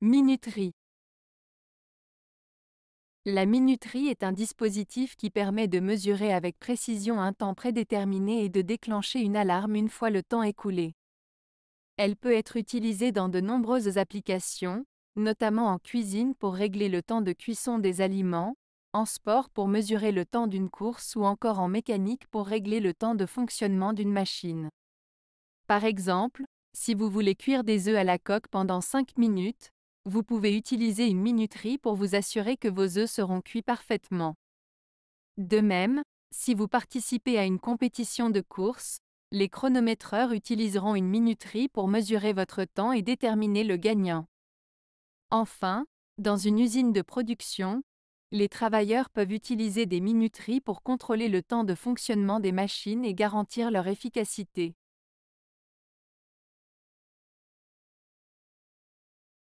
Minuterie La minuterie est un dispositif qui permet de mesurer avec précision un temps prédéterminé et de déclencher une alarme une fois le temps écoulé. Elle peut être utilisée dans de nombreuses applications, notamment en cuisine pour régler le temps de cuisson des aliments, en sport pour mesurer le temps d'une course ou encore en mécanique pour régler le temps de fonctionnement d'une machine. Par exemple, si vous voulez cuire des œufs à la coque pendant 5 minutes, vous pouvez utiliser une minuterie pour vous assurer que vos œufs seront cuits parfaitement. De même, si vous participez à une compétition de course, les chronométreurs utiliseront une minuterie pour mesurer votre temps et déterminer le gagnant. Enfin, dans une usine de production, les travailleurs peuvent utiliser des minuteries pour contrôler le temps de fonctionnement des machines et garantir leur efficacité.